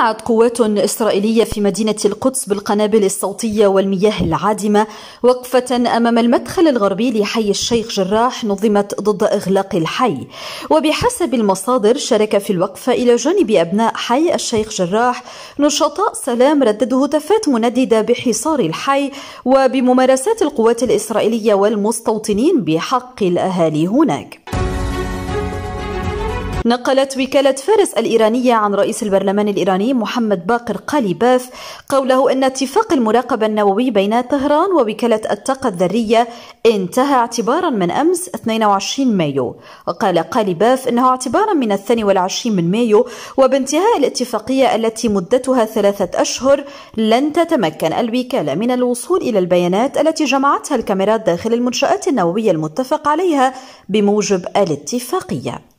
جمعت قوات إسرائيلية في مدينة القدس بالقنابل الصوتية والمياه العادمة وقفة أمام المدخل الغربي لحي الشيخ جراح نظمت ضد إغلاق الحي وبحسب المصادر شارك في الوقفة إلى جانب أبناء حي الشيخ جراح نشطاء سلام رددوا هتافات منددة بحصار الحي وبممارسات القوات الإسرائيلية والمستوطنين بحق الأهالي هناك نقلت وكالة فارس الإيرانية عن رئيس البرلمان الإيراني محمد باقر قاليباف قوله أن اتفاق المراقبة النووي بين طهران ووكالة الطاقة الذرية انتهى اعتبارا من أمس 22 مايو وقال قاليباف أنه اعتبارا من 22 من مايو وبانتهاء الاتفاقية التي مدتها ثلاثة أشهر لن تتمكن الوكالة من الوصول إلى البيانات التي جمعتها الكاميرات داخل المنشآت النووية المتفق عليها بموجب الاتفاقية